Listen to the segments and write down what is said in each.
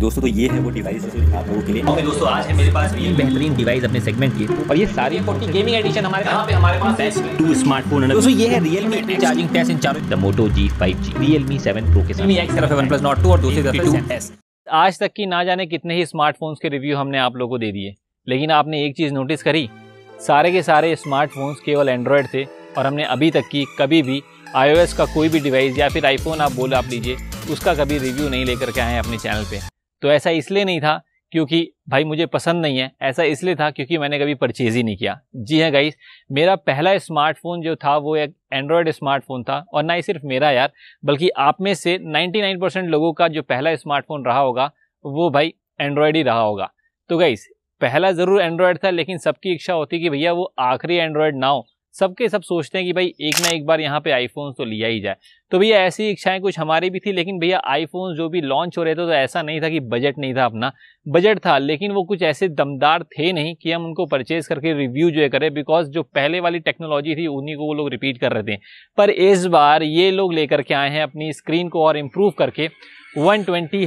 दोस्तों तो ये है वो डिवाइस आप लोगों के लिए ओके दोस्तों आज है मेरे पास ये बेहतरीन डिवाइस अपने सेगमेंट की और ये सारी फोर्टी गेमिंग एडिशन हमारे यहाँ पे हमारे पास है टू स्मार्टफोन दोस्तों ये है रियलमी चार्जिंग टेस्ट इन चारों Moto G five G Realme seven Pro के आज तक की ना जाने कितने ही स्मार्टफोन्स के रिव्यू हमने आप लोगों को दे दिए लेकिन आपने एक चीज़ नोटिस करी सारे के सारे स्मार्टफोन्स केवल एंड्रॉयड थे और हमने अभी तक की कभी भी आईओएस का कोई भी डिवाइस या फिर आईफोन आप बोल आप लीजिए उसका कभी रिव्यू नहीं लेकर के आए अपने चैनल पे तो ऐसा इसलिए नहीं था क्योंकि भाई मुझे पसंद नहीं है ऐसा इसलिए था क्योंकि मैंने कभी परचेज़ ही नहीं किया जी हाँ गाइस मेरा पहला स्मार्टफोन जो था वो एक एंड्रॉयड स्मार्टफोन था और ना ही सिर्फ मेरा यार बल्कि आप में से 99 परसेंट लोगों का जो पहला स्मार्टफोन रहा होगा वो भाई एंड्रॉयड ही रहा होगा तो गाइस पहला ज़रूर एंड्रॉयड था लेकिन सबकी इच्छा होती कि भैया वो आखिरी एंड्रॉयड ना हो सबके सब सोचते हैं कि भाई एक ना एक बार यहाँ पे आईफोन्स तो लिया ही जाए तो भैया ऐसी इच्छाएं कुछ हमारी भी थी लेकिन भैया आईफोन्स जो भी लॉन्च हो रहे थे तो ऐसा नहीं था कि बजट नहीं था अपना बजट था लेकिन वो कुछ ऐसे दमदार थे नहीं कि हम उनको परचेज करके रिव्यू जो है करें बिकॉज जो पहले वाली टेक्नोलॉजी थी उन्हीं को वो लोग रिपीट कर रहे थे पर इस बार ये लोग लेकर के आए हैं अपनी स्क्रीन को और इम्प्रूव करके वन ट्वेंटी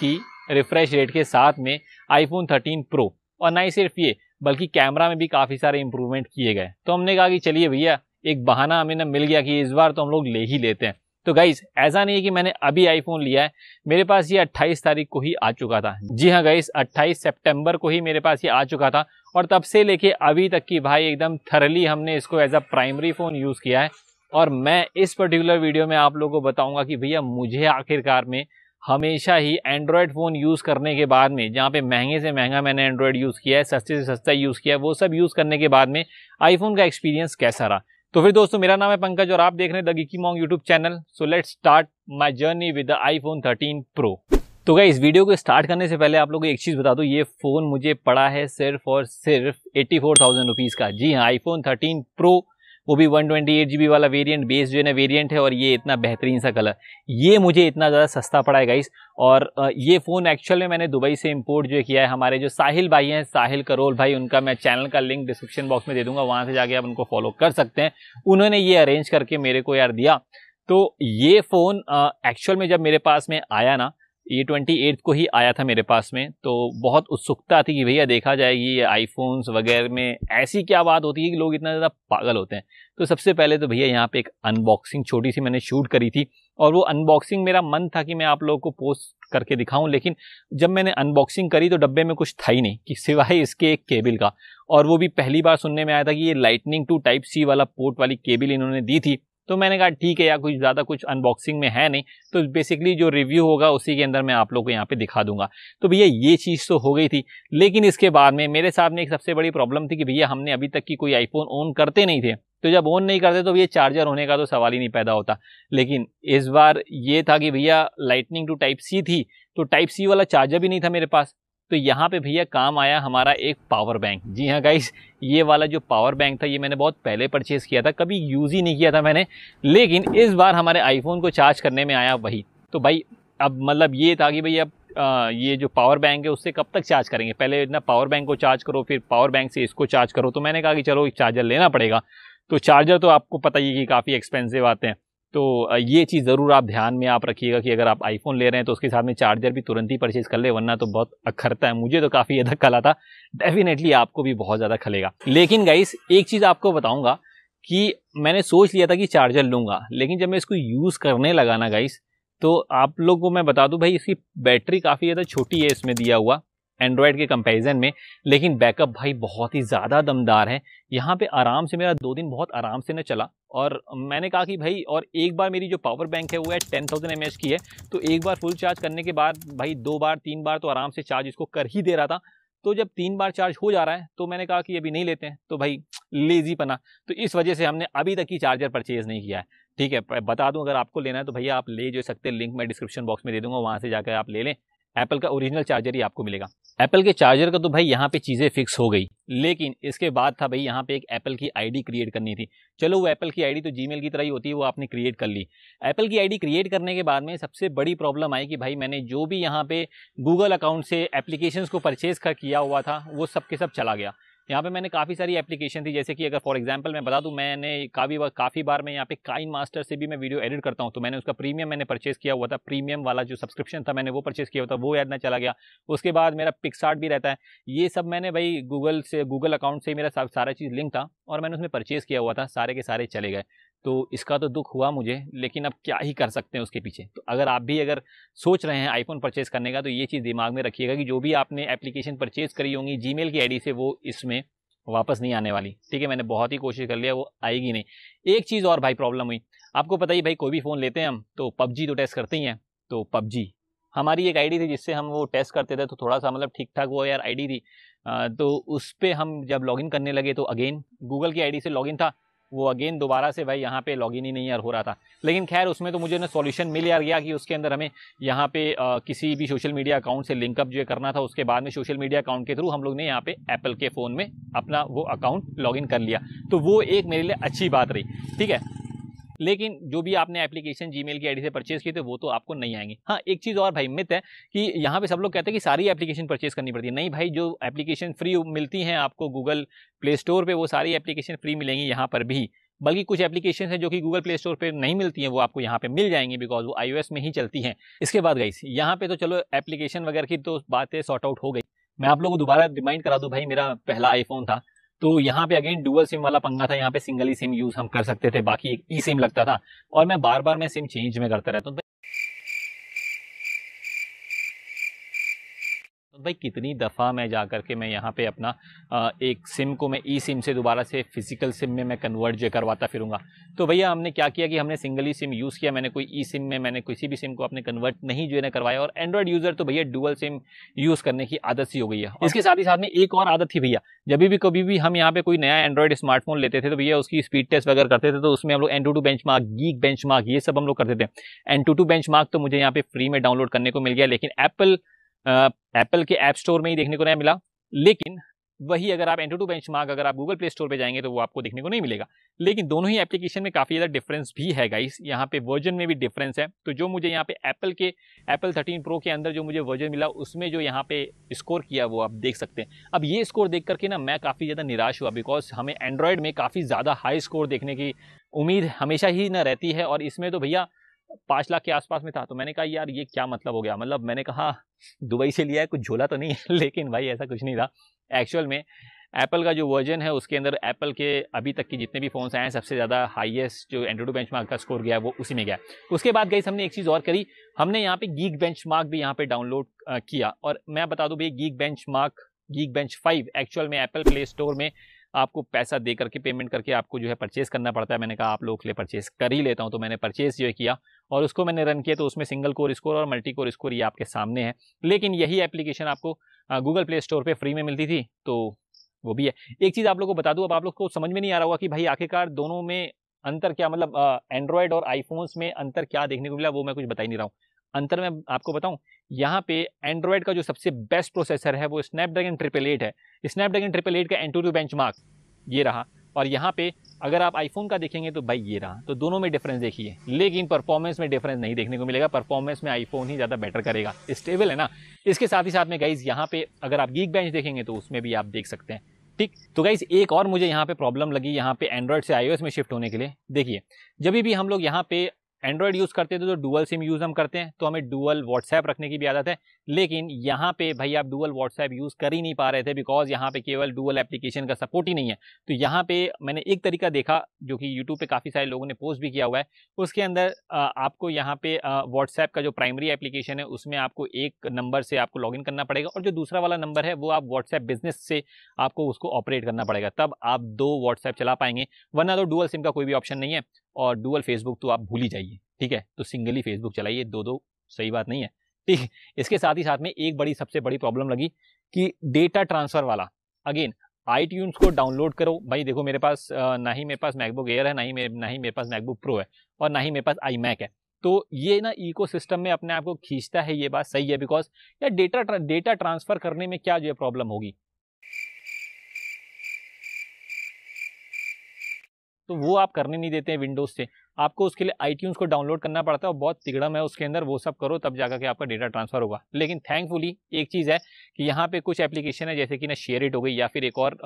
की रिफ्रेश रेट के साथ में आईफोन थर्टीन प्रो और ना ही सिर्फ ये बल्कि कैमरा में भी काफ़ी सारे इंप्रूवमेंट किए गए तो हमने कहा कि चलिए भैया एक बहाना हमें ना मिल गया कि इस बार तो हम लोग ले ही लेते हैं तो गाइज ऐसा नहीं है कि मैंने अभी आईफोन लिया है मेरे पास ये 28 तारीख को ही आ चुका था जी हाँ गाइज 28 सितंबर को ही मेरे पास ये आ चुका था और तब से लेके अभी तक की भाई एकदम थरली हमने इसको as a primary phone use किया है और मैं इस पर्टिकुलर वीडियो में आप लोगों को बताऊंगा कि भैया मुझे आखिरकार में हमेशा ही एंड्रॉयड फ़ोन यूज़ करने के बाद में जहाँ पे महंगे से महंगा मैंने एंड्रॉयड यूज़ किया है सस्ते से सस्ता यूज़ किया है वो सब यूज़ करने के बाद में आईफोन का एक्सपीरियंस कैसा रहा तो फिर दोस्तों मेरा नाम है पंकज और आप देख रहे हैं the geeky mong YouTube channel so let start my journey with the iPhone thirteen Pro तो क्या इस वीडियो को स्टार्ट करने से पहले आप लोगों को एक चीज़ बता दूँ ये फ़ोन मुझे पड़ा है सिर्फ और सिर्फ एट्टी फोर थाउजेंड रुपीज़ का जी हाँ आईफोन थर्टीन प्रो वो भी वन ट्वेंटी वाला वेरियंट बेस जो है ना वेरियंट है और ये इतना बेहतरीन सा कलर ये मुझे इतना ज़्यादा सस्ता पड़ा है गाइस और ये फ़ोन एक्चुअल में मैंने दुबई से इम्पोर्ट जो किया है हमारे जो साहिल भाई हैं साहिल करोल भाई उनका मैं चैनल का लिंक डिस्क्रिप्शन बॉक्स में दे दूंगा वहाँ से जाके आप उनको फॉलो कर सकते हैं उन्होंने ये अरेंज करके मेरे को यार दिया तो ये फ़ोन एक्चुअल में जब मेरे पास में आया ना ये ट्वेंटी एट को ही आया था मेरे पास में तो बहुत उत्सुकता थी कि भैया देखा जाएगी ये आईफोन्स वगैरह में ऐसी क्या बात होती है कि लोग इतना ज़्यादा पागल होते हैं तो सबसे पहले तो भैया यहाँ पे एक अनबॉक्सिंग छोटी सी मैंने शूट करी थी और वो अनबॉक्सिंग मेरा मन था कि मैं आप लोगों को पोस्ट करके दिखाऊं लेकिन जब मैंने अनबॉक्सिंग करी तो डब्बे में कुछ था ही नहीं कि सिवाय इसके एक केबल का और वो भी पहली बार सुनने में आया था कि ये लाइटनिंग टू टाइप सी वाला पोर्ट वाली केबल इन्होंने दी थी तो मैंने कहा ठीक है या कुछ ज़्यादा कुछ अनबॉक्सिंग में है नहीं तो बेसिकली जो रिव्यू होगा उसी के अंदर मैं आप लोग को यहाँ पे दिखा दूंगा तो भैया ये चीज़ तो हो गई थी लेकिन इसके बाद में मेरे सामने एक सबसे बड़ी प्रॉब्लम थी कि भैया हमने अभी तक की कोई आईफोन ऑन करते नहीं थे तो जब ऑन नहीं करते तो भैया चार्जर होने का तो सवाल ही नहीं पैदा होता लेकिन इस बार ये था कि भैया लाइटनिंग टू टाइप सी थी तो टाइप सी वाला चार्जर भी नहीं था मेरे पास तो यहाँ पे भैया काम आया हमारा एक पावर बैंक जी हाँ गाइस ये वाला जो पावर बैंक था ये मैंने बहुत पहले परचेज़ किया था कभी यूज़ ही नहीं किया था मैंने लेकिन इस बार हमारे आईफोन को चार्ज करने में आया वही तो भाई अब मतलब ये था कि भाई अब आ, ये जो पावर बैंक है उससे कब तक चार्ज करेंगे पहले इतना पावर बैंक को चार्ज करो फिर पावर बैंक से इसको चार्ज करो तो मैंने कहा कि चलो चार्जर लेना पड़ेगा तो चार्जर तो आपको पता ही कि काफ़ी एक्सपेंसिव आते हैं तो ये चीज़ ज़रूर आप ध्यान में आप रखिएगा कि अगर आप आईफोन ले रहे हैं तो उसके साथ में चार्जर भी तुरंत ही परचेज़ कर ले वरना तो बहुत अखरता है मुझे तो काफ़ी ज़्यादा खला था डेफिनेटली आपको भी बहुत ज़्यादा खलेगा लेकिन गाइस एक चीज़ आपको बताऊँगा कि मैंने सोच लिया था कि चार्जर लूँगा लेकिन जब मैं इसको यूज़ करने लगा ना गाइस तो आप लोग को मैं बता दूँ भाई इसकी बैटरी काफ़ी ज़्यादा छोटी है इसमें दिया हुआ एंड्रॉयड के कंपैरिजन में लेकिन बैकअप भाई बहुत ही ज़्यादा दमदार है यहाँ पे आराम से मेरा दो दिन बहुत आराम से ना चला और मैंने कहा कि भाई और एक बार मेरी जो पावर बैंक है वो है टेन थाउजेंड एम की है तो एक बार फुल चार्ज करने के बाद भाई दो बार तीन बार तो आराम से चार्ज इसको कर ही दे रहा था तो जब तीन बार चार्ज हो जा रहा है तो मैंने कहा कि अभी नहीं लेते हैं तो भाई लेजी पना तो इस वजह से हमने अभी तक ही चार्जर परचेज़ नहीं किया है ठीक है बता दूं अगर आपको लेना है तो भैया आप ले जो सकते हैं लिंक मैं डिस्क्रिप्शन बॉक्स में दे दूंगा वहाँ से जाकर आप ले लें एप्पल का ओरिजिनल चार्जर ही आपको मिलेगा एप्पल के चार्जर का तो भाई यहाँ पे चीज़ें फिक्स हो गई लेकिन इसके बाद था भाई यहाँ पे एक एप्पल की आईडी क्रिएट करनी थी चलो वो एप्पल की आईडी तो जीमेल की तरह ही होती है वो आपने क्रिएट कर ली एप्पल की आईडी क्रिएट करने के बाद में सबसे बड़ी प्रॉब्लम आई कि भाई मैंने जो भी यहाँ पे गूगल अकाउंट से एप्लीकेशन को परचेज़ कर किया हुआ था वो सब के सब चला गया यहाँ पे मैंने काफ़ी सारी एप्लीकेशन थी जैसे कि अगर फॉर एग्जांपल मैं बता दूँ मैंने काफ़ी बार काफ़ी बार मैं यहाँ पे काइन मास्टर से भी मैं वीडियो एडिट करता हूँ तो मैंने उसका प्रीमियम मैंने परचेस किया हुआ था प्रीमियम वाला जो सब्सक्रिप्शन था मैंने वो परचेस किया हुआ था वो याद ना चला गया उसके बाद मेरा पिकसार्ट भी रहता है ये सब मैंने भाई गूगल से गूगल अकाउंट से मेरा सारा चीज़ लिंक था और मैंने उसमें परचेस किया हुआ था सारे के सारे चले गए तो इसका तो दुख हुआ मुझे लेकिन अब क्या ही कर सकते हैं उसके पीछे तो अगर आप भी अगर सोच रहे हैं आईफोन परचेज़ करने का तो ये चीज़ दिमाग में रखिएगा कि जो भी आपने एप्लीकेशन परचेज़ करी होंगी जी की आईडी से वो इसमें वापस नहीं आने वाली ठीक है मैंने बहुत ही कोशिश कर लिया वो आएगी नहीं एक चीज़ और भाई प्रॉब्लम हुई आपको पता ही भाई कोई भी फ़ोन लेते हैं हम तो पबजी तो टेस्ट करते ही हैं तो पबजी हमारी एक आईडी थी जिससे हम वो टेस्ट करते थे तो थोड़ा सा मतलब ठीक ठाक वो यार आईडी थी तो उस पर हम जब लॉगिन करने लगे तो अगेन गूगल की आई से लॉगिन था वो अगेन दोबारा से भाई यहाँ पे लॉगिन ही नहीं यार हो रहा था लेकिन खैर उसमें तो मुझे ना सॉल्यूशन मिल यार गया कि उसके अंदर हमें यहाँ पे आ, किसी भी सोशल मीडिया अकाउंट से लिंकअप जो करना था उसके बाद में सोशल मीडिया अकाउंट के थ्रू हम लोग ने यहाँ पे एप्पल के फ़ोन में अपना वो अकाउंट लॉगिन कर लिया तो वो एक मेरे लिए अच्छी बात रही ठीक है लेकिन जो भी आपने एप्लीकेशन जी की आई से परचेज की थे वो तो आपको नहीं आएंगे हाँ एक चीज़ और भाई मित है कि यहाँ पर सब लोग कहते हैं कि सारी एप्लीकेशन परचेज करनी पड़ती है नहीं भाई जो एप्लीकेशन फ्री मिलती हैं आपको गूगल प्ले स्टोर पर वो सारी एप्लीकेशन फ्री मिलेंगी यहाँ पर भी बल्कि कुछ एप्लीकेशन हैं जो कि गूगल प्ले स्टोर पर नहीं मिलती हैं वो आपको यहाँ पे मिल जाएंगी बिकॉज वो आई में ही चलती हैं इसके बाद गई यहाँ पे तो चलो एप्लीकेशन वगैरह की तो बातें सॉर्ट आउट हो गई मैं आप लोगों को दोबारा रिमाइंड करा दूँ भाई मेरा पहला आईफोन था तो यहाँ पे अगेन डुअल सिम वाला पंगा था यहाँ पे सिंगल ही सिम यूज हम कर सकते थे बाकी एक ई e सिम लगता था और मैं बार बार मैं सिम चेंज में करता रहता हूँ भाई कितनी दफ़ा मैं जा कर के मैं यहाँ पे अपना एक सिम को मैं ई सिम से दोबारा से फिजिकल सिम में मैं कन्वर्ट जो करवाता फिरूंगा तो भैया हमने क्या किया कि हमने सिंगल ही सिम यूज़ किया मैंने कोई ई सिम में मैंने किसी भी सिम को अपने कन्वर्ट नहीं जो है ना करवाया और एंड्रॉयड यूज़र तो भैया डुअल सिम यूज़ करने की आदत सी हो गई है इसके साथ ही साथ में एक और आदत थी भैया जब भी कभी भी हम यहाँ पे कोई नया एंड्रॉयड स्मार्टफोन लेते थे तो भैया उसकी स्पीड टेस्ट वगैरह करते थे तो उसमें हम लोग AnTuTu benchmark geek benchmark ये सब हम लोग करते थे AnTuTu benchmark तो मुझे यहाँ पे फ्री में डाउनलोड करने को मिल गया लेकिन एप्पल एप्पल के ऐप स्टोर में ही देखने को नहीं मिला लेकिन वही अगर आप एंटो टू बेंच अगर आप गूगल प्ले स्टोर पर जाएंगे तो वो आपको देखने को नहीं मिलेगा लेकिन दोनों ही एप्लीकेशन में काफ़ी ज़्यादा डिफरेंस भी है गाइस यहाँ पे वर्जन में भी डिफरेंस है तो जो मुझे यहाँ पे एप्पल के एप्पल 13 प्रो के अंदर जो मुझे वर्जन मिला उसमें जो यहाँ पे स्कोर किया वो आप देख सकते हैं अब ये स्कोर देख करके ना मैं काफ़ी ज़्यादा निराश हुआ बिकॉज हमें एंड्रॉयड में काफ़ी ज़्यादा हाई स्कोर देखने की उम्मीद हमेशा ही ना रहती है और इसमें तो भैया पाँच लाख के आसपास में था तो मैंने कहा यार ये क्या मतलब हो गया मतलब मैंने कहा दुबई से लिया है कुछ झोला तो नहीं है लेकिन भाई ऐसा कुछ नहीं था एक्चुअल में एप्पल का जो वर्जन है उसके अंदर एप्पल के अभी तक के जितने भी फ़ोन्स आए हैं सबसे ज़्यादा हाईएस्ट जो एंड्रॉइड बेंच का स्कोर गया है वो उसी में गया उसके बाद गई हमने एक चीज़ और करी हमने यहाँ पे गीक बेंच भी यहाँ पे डाउनलोड किया और मैं बता दूँ भैया geek mark geek Geekbench five actual में एप्पल प्ले स्टोर में आपको पैसा दे करके पेमेंट करके आपको जो है परचेस करना पड़ता है मैंने कहा आप लोग के लिए परचेस कर ही लेता हूँ तो मैंने परचेस जो है किया और उसको मैंने रन किया तो उसमें सिंगल कोर स्कोर और मल्टी कोर स्कोर ये आपके सामने है लेकिन यही एप्लीकेशन आपको गूगल प्ले स्टोर पर फ्री में मिलती थी तो वो भी है एक चीज़ आप लोग को बता दूँ अब आप लोग को समझ में नहीं आ रहा होगा कि भाई आखिरकार दोनों में अंतर क्या मतलब एंड्रॉयड और आईफोन्स में अंतर क्या देखने को मिला वो मैं कुछ बता ही नहीं रहा हूँ अंतर मैं आपको बताऊँ यहाँ पे एंड्रॉयड का जो सबसे बेस्ट प्रोसेसर है वो स्नैपड्रैगन ट्रिपल एट है स्नैपड्रैगन ट्रिपल एट का टू बेंच मार्क ये रहा और यहाँ पे अगर आप आईफोन का देखेंगे तो भाई ये रहा तो दोनों में डिफरेंस देखिए लेकिन परफॉर्मेंस में डिफरेंस नहीं देखने को मिलेगा परफॉर्मेंस में आईफोन ही ज़्यादा बेटर करेगा स्टेबल है ना इसके साथ ही साथ में गाइज यहाँ पे अगर आप गीक बेंच देखेंगे तो उसमें भी आप देख सकते हैं ठीक तो गाइज एक और मुझे यहाँ पे प्रॉब्लम लगी यहाँ पे एंड्रॉयड से आईओएस में शिफ्ट होने के लिए देखिए जब भी हम लोग यहाँ पे एंड्रॉयड यूज़ करते थे तो डुअल सिम यूज़ हम करते हैं तो हमें डुअल व्हाट्सएप रखने की भी आदत है लेकिन यहाँ पे भाई आप डुअल व्हाट्सएप यूज़ कर ही नहीं पा रहे थे बिकॉज यहाँ पे केवल डुअल एप्लीकेशन का सपोर्ट ही नहीं है तो यहाँ पे मैंने एक तरीका देखा जो कि यूट्यूब पर काफ़ी सारे लोगों ने पोस्ट भी किया हुआ है उसके अंदर आपको यहाँ पर व्हाट्सएप का जो प्राइमरी एप्लीकेशन है उसमें आपको एक नंबर से आपको लॉग करना पड़ेगा और जो दूसरा वाला नंबर है वो आप व्हाट्सएप बिजनेस से आपको उसको ऑपरेट करना पड़ेगा तब आप दो व्हाट्सएप चला पाएंगे वरना तो डुअल सिम का कोई भी ऑप्शन नहीं है और डुअल फेसबुक तो आप भूल ही जाइए ठीक है तो सिंगली फेसबुक चलाइए दो दो सही बात नहीं है ठीक इसके साथ ही साथ में एक बड़ी सबसे बड़ी प्रॉब्लम लगी कि डेटा ट्रांसफ़र वाला अगेन आई को डाउनलोड करो भाई देखो मेरे पास ना ही मेरे पास मैकबुक एयर है ना ही ना ही मेरे पास मैकबुक प्रो है और ना ही मेरे पास आई मैक है तो ये ना इको में अपने आप को खींचता है ये बात सही है बिकॉज या डेटा डेटा ट्रांसफ़र करने में क्या जो है प्रॉब्लम होगी तो वो आप करने नहीं देते हैं विंडोज़ से आपको उसके लिए आई को डाउनलोड करना पड़ता है और बहुत तिगड़म है उसके अंदर वो सब करो तब जाकर के आपका डेटा ट्रांसफ़र होगा लेकिन थैंकफुली एक चीज़ है कि यहाँ पे कुछ एप्लीकेशन है जैसे कि ना शेयर इट हो गई या फिर एक और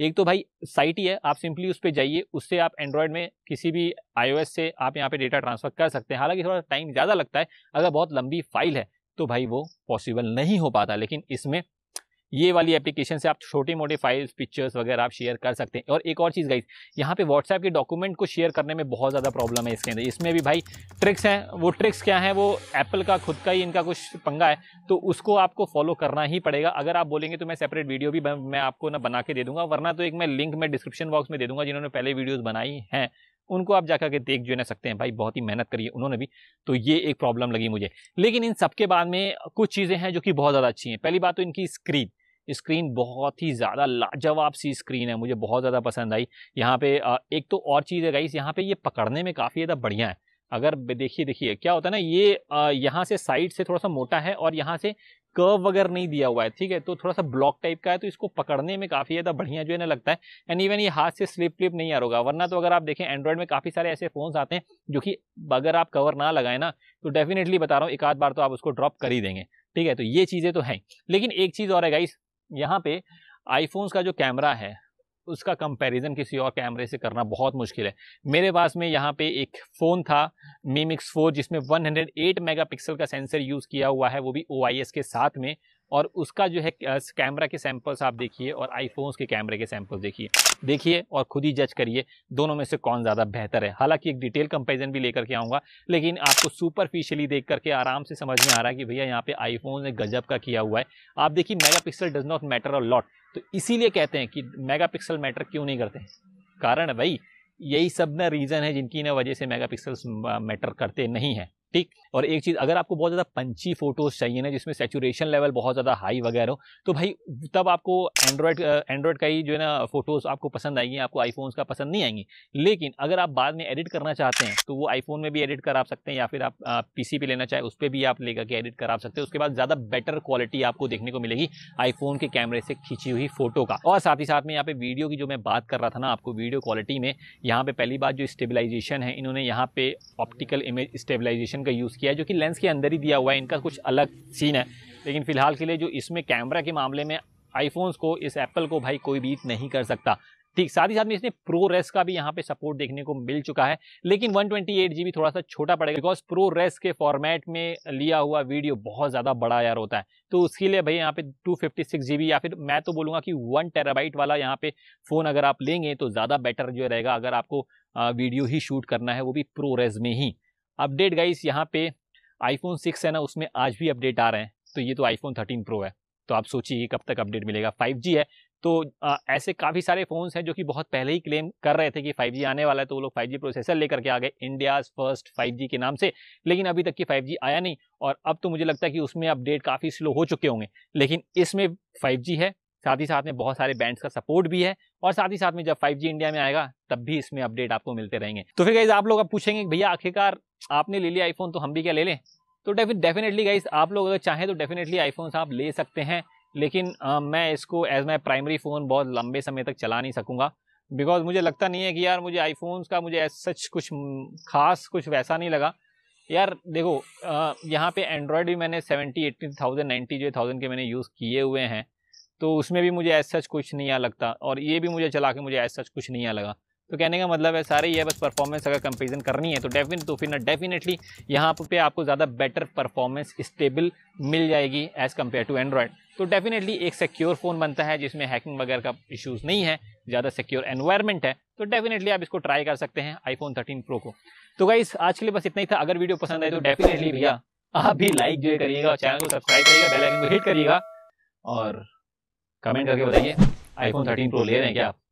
एक तो भाई साइट ही है आप सिंपली उस पर जाइए उससे आप एंड्रॉयड में किसी भी आई से आप यहाँ पर डेटा ट्रांसफ़र कर सकते हैं हालाँकि थोड़ा टाइम ज़्यादा लगता है अगर बहुत लंबी फाइल है तो भाई वो पॉसिबल नहीं हो पाता लेकिन इसमें ये वाली एप्लीकेशन से आप छोटे मोटे फाइल्स पिक्चर्स वगैरह आप शेयर कर सकते हैं और एक और चीज़ गई यहाँ पे व्हाट्सएप के डॉक्यूमेंट को शेयर करने में बहुत ज़्यादा प्रॉब्लम है इसके अंदर इसमें भी भाई ट्रिक्स हैं वो ट्रिक्स क्या है वो एप्पल का खुद का ही इनका कुछ पंगा है तो उसको आपको फॉलो करना ही पड़ेगा अगर आप बोलेंगे तो मैं सेपरेट वीडियो भी मैं आपको ना बना के दे दूँगा वरना तो एक मैं लिंक में डिस्क्रिप्शन बॉक्स में दे दूँगा जिन्होंने पहले वीडियोज़ बनाई हैं उनको आप जाकर के देख जो ना सकते हैं भाई बहुत ही मेहनत करी है उन्होंने भी तो ये एक प्रॉब्लम लगी मुझे लेकिन इन सबके बाद में कुछ चीज़ें हैं जो कि बहुत ज़्यादा अच्छी हैं पहली बात तो इनकी स्क्रीन स्क्रीन बहुत ही ज़्यादा लाजवाब सी स्क्रीन है मुझे बहुत ज़्यादा पसंद आई यहाँ पे एक तो और चीज़ है गाइस यहाँ पे ये पकड़ने में काफ़ी ज़्यादा बढ़िया है अगर देखिए देखिए क्या होता है ना ये यहाँ से साइड से थोड़ा सा मोटा है और यहाँ से कर्व वगैरह नहीं दिया हुआ है ठीक है तो थोड़ा सा ब्लॉक टाइप का है तो इसको पकड़ने में काफ़ी ज़्यादा बढ़िया जो है ना लगता है एंड इवन ये हाथ से स्लिप प्लिप नहीं आ होगा वरना तो अगर आप देखें एंड्रॉयड में काफ़ी सारे ऐसे फ़ोन्स आते हैं जो कि अगर आप कवर ना लगाए ना तो डेफिनेटली बता रहा हूँ एक आध बार तो आप उसको ड्रॉप कर ही देंगे ठीक है तो ये चीज़ें तो हैं लेकिन एक चीज़ और है गाइस यहाँ पे आईफोन्स का जो कैमरा है उसका कंपैरिजन किसी और कैमरे से करना बहुत मुश्किल है मेरे पास में यहाँ पे एक फ़ोन था मीमिक्स फोर जिसमें 108 मेगापिक्सल का सेंसर यूज़ किया हुआ है वो भी ओ के साथ में और उसका जो है कैमरा के सैंपल्स आप देखिए और आईफोन्स के कैमरे के सैंपल्स देखिए देखिए और खुद ही जज करिए दोनों में से कौन ज़्यादा बेहतर है हालांकि एक डिटेल कंपेरिजन भी लेकर के आऊँगा लेकिन आपको सुपरफिशियली देख करके आराम से समझ में आ रहा है कि भैया यहाँ पे आईफोन ने गजब का किया हुआ है आप देखिए megapixel does not matter और लॉट तो इसीलिए कहते हैं कि पिक्सल मैटर क्यों नहीं करते कारण भाई यही सब ना रीज़न है जिनकी ना वजह से पिक्सल्स मैटर करते नहीं हैं ठीक और एक चीज़ अगर आपको बहुत ज़्यादा पंची फोटोज चाहिए ना जिसमें सेचुरेशन लेवल बहुत ज़्यादा हाई वगैरह हो तो भाई तब आपको एंड्रॉयड एंड्रॉयड का ही जो है ना फोटोज़ आपको पसंद आएंगी आपको आईफोन्स का पसंद नहीं आएंगी लेकिन अगर आप बाद में एडिट करना चाहते हैं तो वो आईफोन में भी एडिट करा सकते हैं या फिर आप पी पे लेना चाहे उस पर भी आप लेकर के एडिट करा सकते हैं उसके बाद ज़्यादा बेटर क्वालिटी आपको देखने को मिलेगी आईफोन के कैमरे से खींची हुई फोटो का और साथ ही साथ में यहाँ पे वीडियो की जो मैं बात कर रहा था ना आपको वीडियो क्वालिटी में यहाँ पे पहली बात जो स्टेबिलाइजेशन है इन्होंने यहाँ पे ऑप्टिकल इमेज स्टेबिलाईजेशन ऑप्शन का यूज़ किया है जो कि लेंस के अंदर ही दिया हुआ है इनका कुछ अलग सीन है लेकिन फ़िलहाल के लिए जो इसमें कैमरा के मामले में आईफोन्स को इस एप्पल को भाई कोई बीट नहीं कर सकता ठीक साथ ही साथ में इसने प्रो रेस का भी यहाँ पे सपोर्ट देखने को मिल चुका है लेकिन वन ट्वेंटी थोड़ा सा छोटा पड़ेगा बिकॉज प्रो रेस के फॉर्मेट में लिया हुआ वीडियो बहुत ज़्यादा बड़ा यार होता है तो उसके लिए भाई यहाँ पे 256 जीबी या फिर मैं तो बोलूँगा कि वन टेराबाइट वाला यहाँ पे फ़ोन अगर आप लेंगे तो ज़्यादा बेटर जो रहेगा अगर आपको वीडियो ही शूट करना है वो भी प्रो रेस में ही अपडेट गाइस यहाँ पे आईफोन सिक्स है ना उसमें आज भी अपडेट आ रहे हैं तो ये तो आईफोन थर्टीन प्रो है तो आप सोचिए कब तक अपडेट मिलेगा 5G है तो आ, ऐसे काफ़ी सारे फ़ोन्स हैं जो कि बहुत पहले ही क्लेम कर रहे थे कि 5G आने वाला है तो वो लोग 5G प्रोसेसर लेकर के आ गए इंडियाज़ फर्स्ट 5G के नाम से लेकिन अभी तक कि 5G आया नहीं और अब तो मुझे लगता है कि उसमें अपडेट काफ़ी स्लो हो चुके होंगे लेकिन इसमें 5G है साथ ही साथ में बहुत सारे बैंड्स का सपोर्ट भी है और साथ ही साथ में जब 5G इंडिया में आएगा तब भी इसमें अपडेट आपको मिलते रहेंगे तो फिर गाइज आप लोग अब पूछेंगे भैया आखिरकार आपने ले लिया आईफोन तो हम भी क्या ले लें तो डेफिनेटली गाइस आप लोग अगर चाहें तो डेफिनेटली आईफोन आप ले सकते हैं लेकिन आ, मैं इसको एज माई प्राइमरी फ़ोन बहुत लंबे समय तक चला नहीं सकूँगा बिकॉज मुझे लगता नहीं है कि यार मुझे आईफोन्स का मुझे सच कुछ खास कुछ वैसा नहीं लगा यार देखो यहाँ पे एंड्रॉयड भी मैंने सेवेंटी एट्टी थाउजेंड नाइन्टी जो थाउजेंड के मैंने यूज़ किए हुए हैं तो उसमें भी मुझे एज सच कुछ नहीं आ लगता और ये भी मुझे चला के मुझे एज सच कुछ नहीं आ लगा तो कहने का मतलब है सारे ये बस परफॉर्मेंस अगर कंपेरिजन करनी है तो डेफिनेट तो फिर ना डेफिनेटली यहाँ पे आपको ज़्यादा बेटर परफॉर्मेंस स्टेबल मिल जाएगी एज़ कम्पेयर टू एंड्रॉयड तो डेफिनेटली एक सिक्योर फ़ोन बनता है जिसमें हैकिंग वगैरह का इश्यूज़ नहीं है ज़्यादा सिक्योर एनवायरमेंट है तो डेफिनेटली आप इसको ट्राई कर सकते हैं आईफोन थर्टीन प्रो को तो गाइस आज के लिए बस इतना ही था अगर वीडियो पसंद आए तो डेफिनेटली भैया आप भी लाइक जो करिएगा चैनल को सब्सक्राइब करिएगा बेल आइकन को हिट करिएगा और कमेंट करके बताइए आईफोन 13 प्रो ले रहे हैं क्या आप